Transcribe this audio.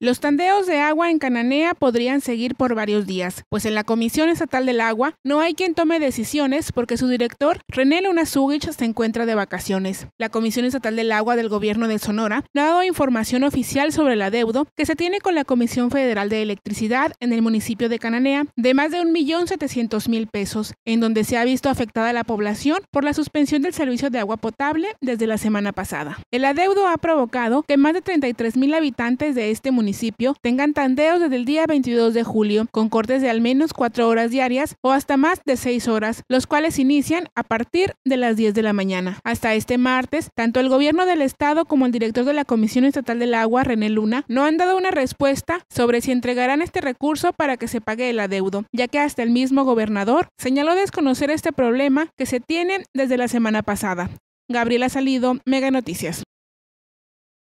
Los tandeos de agua en Cananea podrían seguir por varios días, pues en la Comisión Estatal del Agua no hay quien tome decisiones porque su director, René Luna se encuentra de vacaciones. La Comisión Estatal del Agua del Gobierno de Sonora no ha dado información oficial sobre el adeudo que se tiene con la Comisión Federal de Electricidad en el municipio de Cananea de más de 1.700.000 pesos, en donde se ha visto afectada la población por la suspensión del servicio de agua potable desde la semana pasada. El adeudo ha provocado que más de 33.000 habitantes de este municipio municipio tengan tandeos desde el día 22 de julio, con cortes de al menos cuatro horas diarias o hasta más de seis horas, los cuales inician a partir de las 10 de la mañana. Hasta este martes, tanto el gobierno del estado como el director de la Comisión Estatal del Agua, René Luna, no han dado una respuesta sobre si entregarán este recurso para que se pague el adeudo, ya que hasta el mismo gobernador señaló desconocer este problema que se tiene desde la semana pasada. Gabriela Salido, Mega Noticias.